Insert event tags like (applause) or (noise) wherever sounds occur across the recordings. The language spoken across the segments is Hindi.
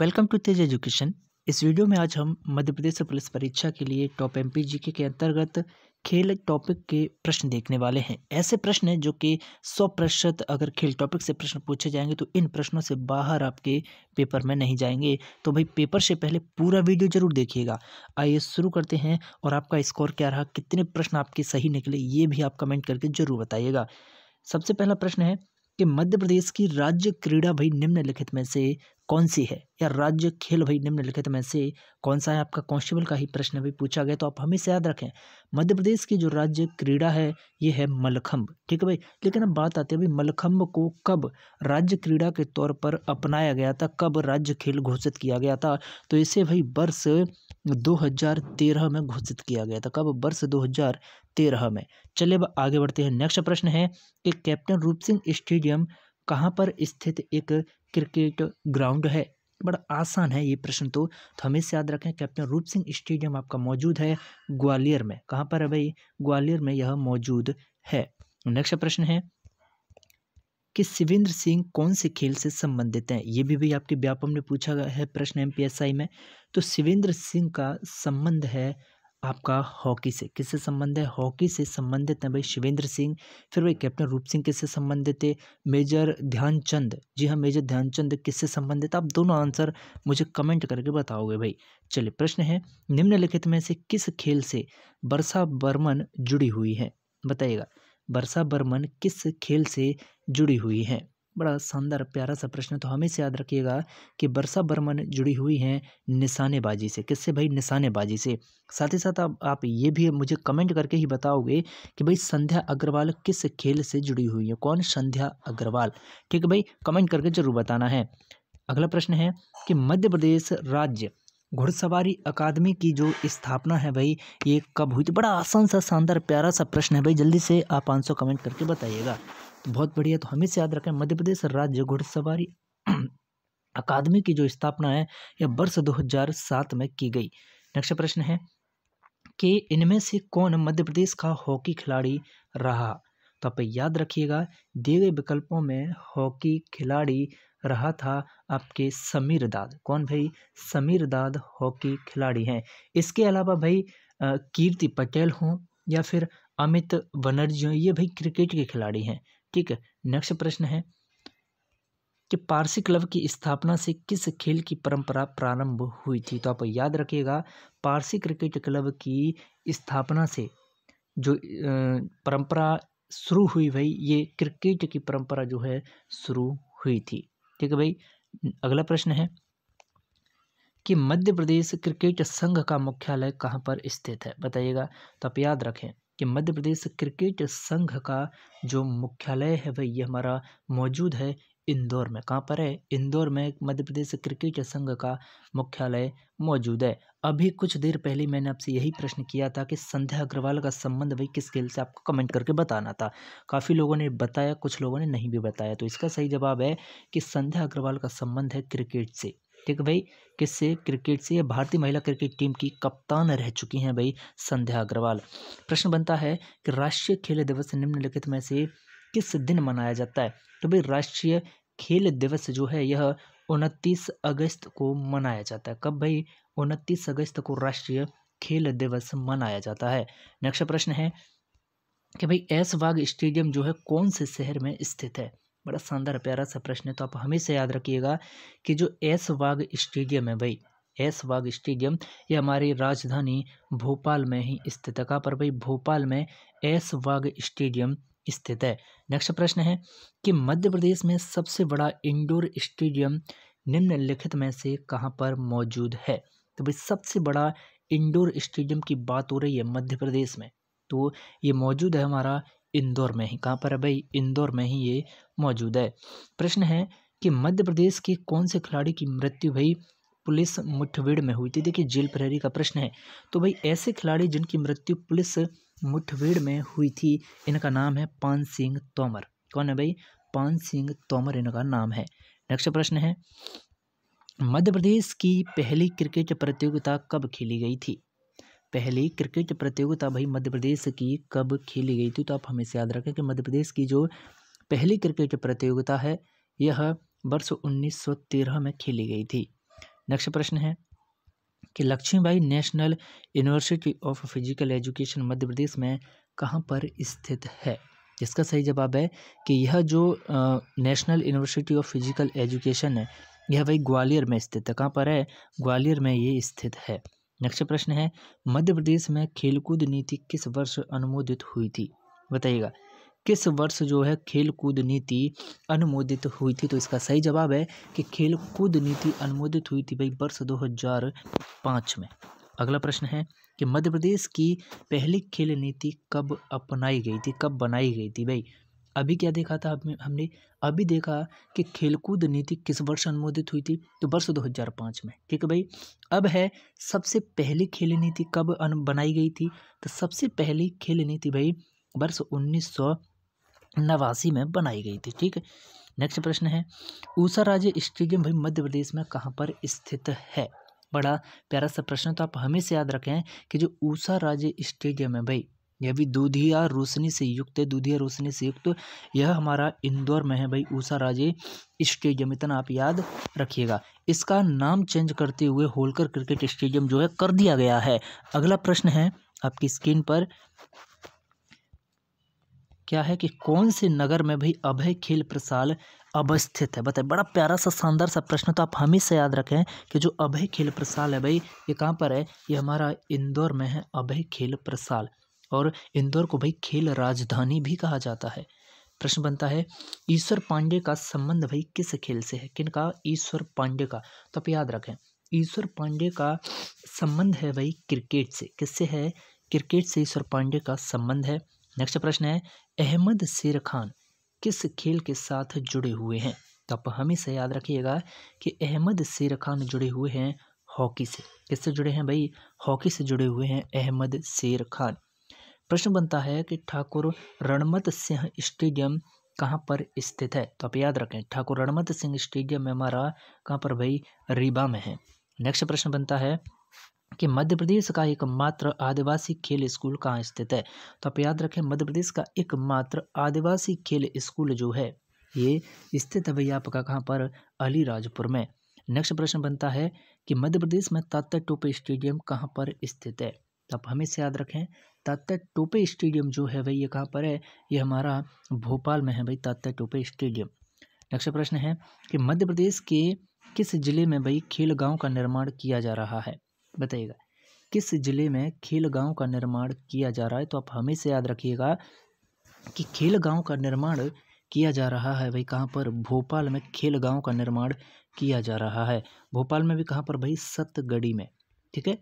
वेलकम टू तेज एजुकेशन इस वीडियो में आज हम मध्य प्रदेश पुलिस परीक्षा के लिए टॉप एम पी के, के अंतर्गत खेल टॉपिक के प्रश्न देखने वाले हैं ऐसे प्रश्न हैं जो कि सौ प्रतिशत अगर खेल टॉपिक से प्रश्न पूछे जाएंगे तो इन प्रश्नों से बाहर आपके पेपर में नहीं जाएंगे तो भाई पेपर से पहले पूरा वीडियो जरूर देखिएगा आइए शुरू करते हैं और आपका स्कोर क्या रहा कितने प्रश्न आपके सही निकले ये भी आप कमेंट करके जरूर बताइएगा सबसे पहला प्रश्न है कि मध्य प्रदेश की राज्य क्रीड़ा भाई निम्नलिखित में से कौन सी है या राज्य खेल भाई निम्नलिखित में से कौन सा है आपका कांस्टेबल का ही प्रश्न भी पूछा गया तो आप हमेशा याद रखें मध्य प्रदेश की जो राज्य क्रीड़ा है ये है मलखम्ब ठीक है भाई लेकिन अब बात आती है भाई मलखम्ब को कब राज्य क्रीड़ा के तौर पर अपनाया गया था कब राज्य खेल घोषित किया गया था तो इसे भाई वर्ष 2013 में घोषित किया गया था कब वर्ष 2013 में चलिए अब आगे बढ़ते हैं नेक्स्ट प्रश्न है कि कैप्टन रूप सिंह स्टेडियम कहाँ पर स्थित एक क्रिकेट ग्राउंड है बड़ा आसान है ये प्रश्न तो तो हमेशा याद रखें कैप्टन रूप सिंह स्टेडियम आपका मौजूद है ग्वालियर में कहाँ पर है भाई ग्वालियर में यह मौजूद है नेक्स्ट प्रश्न है कि शिवेंद्र सिंह कौन से खेल से संबंधित हैं ये भी भाई आपके व्यापम ने पूछा है प्रश्न एमपीएसआई में तो शिवेंद्र सिंह का संबंध है आपका हॉकी से किससे संबंध है हॉकी से संबंधित हैं भाई शिवेंद्र सिंह फिर भाई कैप्टन रूप सिंह किससे संबंधित है मेजर ध्यानचंद जी हाँ मेजर ध्यानचंद किससे संबंधित आप दोनों आंसर मुझे कमेंट करके बताओगे भाई चलिए प्रश्न है निम्नलिखित में से किस खेल से वर्षा बर्मन जुड़ी हुई है बताइएगा वर्षा बर्मन किस खेल से जुड़ी हुई है बड़ा शानदार प्यारा सा प्रश्न तो हमेशा याद रखिएगा कि वर्षा बर्मन जुड़ी हुई हैं निशानेबाजी से किससे भाई निशानेबाजी से साथ ही साथ आप आप ये भी मुझे कमेंट करके ही बताओगे कि भाई संध्या अग्रवाल किस खेल से जुड़ी हुई है कौन संध्या अग्रवाल ठीक है भाई कमेंट करके जरूर बताना है अगला प्रश्न है कि मध्य प्रदेश राज्य घुड़सवारी अकादमी की जो स्थापना है भाई ये कब हुई थी तो बड़ा आसान सा शानदार प्यारा सा प्रश्न है भाई जल्दी से आप आंसर कमेंट करके बताइएगा बहुत बढ़िया तो हमेशा याद रखें मध्य प्रदेश राज्य घुड़सवारी (clears throat) अकादमी की जो स्थापना है यह वर्ष 2007 में की गई नेक्स्ट प्रश्न है कि इनमें से कौन मध्य प्रदेश का हॉकी खिलाड़ी रहा तो आप याद रखिएगा दिए गए विकल्पों में हॉकी खिलाड़ी रहा था आपके समीर दाद कौन भाई समीर दाद हॉकी खिलाड़ी हैं इसके अलावा भाई कीर्ति पटेल हों या फिर अमित बनर्जी हों ये भाई क्रिकेट के खिलाड़ी हैं ठीक है नेक्स्ट प्रश्न है कि पारसी क्लब की स्थापना से किस खेल की परंपरा प्रारंभ हुई थी तो आप याद रखिएगा पारसी क्रिकेट क्लब की स्थापना से जो परंपरा शुरू हुई भाई ये क्रिकेट की परंपरा जो है शुरू हुई थी ठीक है भाई अगला प्रश्न है कि मध्य प्रदेश क्रिकेट संघ का मुख्यालय कहाँ पर स्थित है बताइएगा तो आप याद रखें कि मध्य प्रदेश क्रिकेट संघ का जो मुख्यालय है वह ये हमारा मौजूद है इंदौर में कहाँ पर है इंदौर में मध्य प्रदेश क्रिकेट संघ का मुख्यालय मौजूद है अभी कुछ देर पहले मैंने आपसे यही प्रश्न किया था कि संध्या अग्रवाल का संबंध भाई किस खेल से आपको कमेंट करके बताना था काफ़ी लोगों ने बताया कुछ लोगों ने नहीं भी बताया तो इसका सही जवाब है कि संध्या अग्रवाल का संबंध है क्रिकेट से ठीक है भाई किससे क्रिकेट से भारतीय महिला क्रिकेट टीम की कप्तान रह चुकी हैं भाई संध्या अग्रवाल प्रश्न बनता है कि राष्ट्रीय खेल दिवस निम्नलिखित में से किस दिन मनाया जाता है तो भाई राष्ट्रीय खेल दिवस जो है यह उनतीस अगस्त को मनाया जाता है कब भाई उनतीस अगस्त को राष्ट्रीय खेल दिवस मनाया जाता है नेक्स्ट प्रश्न है कि भाई एस स्टेडियम जो है कौन से शहर में स्थित है बड़ा शानदार प्यारा सा प्रश्न है तो आप हमेशा याद रखिएगा कि जो एस वाग स्टेडियम है भाई एस वाग स्टेडियम ये हमारी राजधानी भोपाल में ही स्थित है कहाँ पर भाई भोपाल में एस वाग स्टेडियम स्थित है नेक्स्ट प्रश्न है कि मध्य प्रदेश में सबसे बड़ा इंडोर स्टेडियम निम्नलिखित में से कहाँ पर मौजूद है तो भाई सबसे बड़ा इंडोर स्टेडियम की बात हो रही है मध्य प्रदेश में तो ये मौजूद है हमारा इंदौर में ही कहाँ पर है भाई इंदौर में ही ये मौजूद है प्रश्न है कि मध्य प्रदेश के कौन से खिलाड़ी की मृत्यु भाई पुलिस मुठभेड़ में हुई थी देखिए जेल प्रहरी का प्रश्न है तो भाई ऐसे खिलाड़ी जिनकी मृत्यु पुलिस मुठभेड़ में हुई थी इनका नाम है पान सिंह तोमर कौन है भाई पान सिंह तोमर इनका नाम है नेक्स्ट प्रश्न है मध्य प्रदेश की पहली क्रिकेट प्रतियोगिता कब खेली गई थी पहली क्रिकेट प्रतियोगिता भाई मध्य प्रदेश की कब खेली गई थी तो आप हमेशा याद रखें कि मध्य प्रदेश की जो पहली क्रिकेट प्रतियोगिता है यह वर्ष 1913 में खेली गई थी नेक्स्ट प्रश्न है कि Laxmibai national university of physical education Madhya Pradesh में कहाँ पर स्थित है इसका सही जवाब है कि यह जो national university of physical education है यह भाई ग्वालियर में स्थित है कहाँ पर है ग्वालियर में ये स्थित है नेक्स्ट प्रश्न है मध्य प्रदेश में खेलकूद नीति किस वर्ष अनुमोदित हुई थी बताइएगा किस वर्ष जो है खेलकूद नीति अनुमोदित हुई थी तो इसका सही जवाब है कि खेलकूद नीति अनुमोदित हुई थी भाई वर्ष 2005 में अगला प्रश्न है कि मध्य प्रदेश की पहली खेल नीति कब अपनाई गई थी कब बनाई गई थी भाई अभी क्या देखा था हमने हमने अभी देखा कि खेलकूद नीति किस वर्ष अनुमोदित हुई थी तो वर्ष 2005 में ठीक है भाई अब है सबसे पहली खेल नीति कब बनाई गई थी तो सबसे पहली खेल नीति भाई वर्ष उन्नीस नवासी में बनाई गई थी ठीक है नेक्स्ट प्रश्न है ऊषा राज्य स्टेडियम भाई मध्य प्रदेश में कहाँ पर स्थित है बड़ा प्यारा सा प्रश्न तो आप हमेशा याद रखें कि जो ऊषा राज्य स्टेडियम है भाई यह भी दूधिया रोशनी से युक्त है दूधिया रोशनी से युक्त यह हमारा इंदौर में है भाई ऊषा राजे स्टेडियम इतना आप याद रखिएगा इसका नाम चेंज करते हुए होलकर क्रिकेट स्टेडियम जो है कर दिया गया है अगला प्रश्न है आपकी स्क्रीन पर क्या है कि कौन से नगर में भाई अभय खेल प्रसाल अवस्थित है बताए बड़ा प्यारा सा शानदार सा प्रश्न तो आप हमेशा याद रखें कि जो अभय खेल प्रसाल है भाई ये कहाँ पर है ये हमारा इंदौर में है अभय खेल प्रसाल और इंदौर को भाई खेल राजधानी भी कहा जाता है प्रश्न बनता है ईश्वर पांडे का संबंध भाई किस खेल से है किन का ईश्वर पांडे का तो आप याद रखें ईश्वर पांडे का संबंध है भाई क्रिकेट से किससे है क्रिकेट से ईश्वर पांडे का संबंध है नेक्स्ट प्रश्न है अहमद शेर खान किस खेल के साथ जुड़े हुए हैं तो आप हमेशा याद रखिएगा कि अहमद शेर खान जुड़े हुए हैं हॉकी से किससे जुड़े हैं भाई हॉकी से जुड़े हुए हैं अहमद शेर खान प्रश्न बनता है कि ठाकुर रणमत सिंह स्टेडियम कहाँ पर स्थित है तो आप याद रखें ठाकुर रणमत सिंह स्टेडियम में हमारा कहाँ पर भाई रीबा में है नेक्स्ट प्रश्न बनता है कि मध्य प्रदेश का एकमात्र आदिवासी खेल स्कूल कहाँ स्थित है तो आप याद रखें मध्य प्रदेश का एकमात्र आदिवासी खेल स्कूल जो है ये स्थित है भैया आपका कहाँ पर अलीराजपुर में नेक्स्ट प्रश्न बनता है कि मध्य प्रदेश में तात्या टोपे स्टेडियम कहाँ पर स्थित है आप हमेशा याद रखें तात्या टोपे स्टेडियम जो है भाई ये कहाँ पर है ये हमारा भोपाल में है भाई तात्या टोपे स्टेडियम नेक्स्ट प्रश्न है कि मध्य प्रदेश के किस जिले में भाई खेल गाँव का निर्माण किया जा रहा है बताइएगा किस जिले में खेल गाँव का निर्माण किया जा रहा है तो आप हमेशा याद रखिएगा कि खेल गाँव का निर्माण किया जा रहा है भाई कहाँ पर भोपाल में खेल गाँव का निर्माण किया जा रहा है भोपाल में भी कहाँ पर भाई सतगढ़ी में ठीक है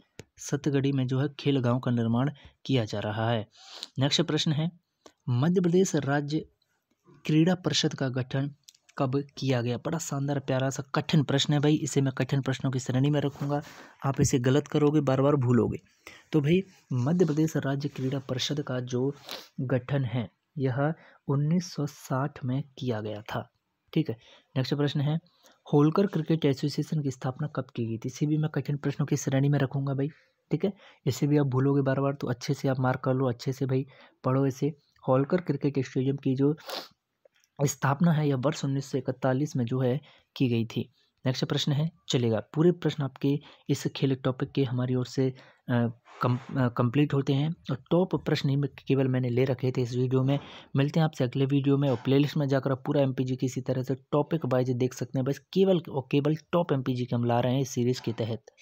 सतगढ़ी में जो है खेल गाँव का निर्माण किया जा रहा है नेक्स्ट प्रश्न है मध्य प्रदेश राज्य क्रीड़ा परिषद का गठन कब किया गया बड़ा शानदार प्यारा सा कठिन प्रश्न है भाई इसे मैं कठिन प्रश्नों की श्रेणी में रखूँगा आप इसे गलत करोगे बार बार भूलोगे तो भाई मध्य प्रदेश राज्य क्रीड़ा परिषद का जो गठन है यह 1960 में किया गया था ठीक है नेक्स्ट प्रश्न है होलकर क्रिकेट एसोसिएशन की स्थापना कब की गई थी इसे भी मैं कठिन प्रश्नों की श्रेणी में रखूँगा भाई ठीक है इसे भी आप भूलोगे बार बार तो अच्छे से आप मार्क कर लो अच्छे से भाई पढ़ो इसे होलकर क्रिकेट स्टेडियम की जो स्थापना है यह वर्ष उन्नीस में जो है की गई थी नेक्स्ट प्रश्न है चलेगा पूरे प्रश्न आपके इस खेल टॉपिक के हमारी ओर से कम कंप्लीट होते हैं और टॉप प्रश्न ही में केवल मैंने ले रखे थे इस वीडियो में मिलते हैं आपसे अगले वीडियो में और प्लेलिस्ट में जाकर आप पूरा एमपीजी पी किसी तरह से टॉपिक वाइज देख सकते हैं बस केवल और केवल टॉप एमपीजी के हम ला रहे हैं इस सीरीज़ के तहत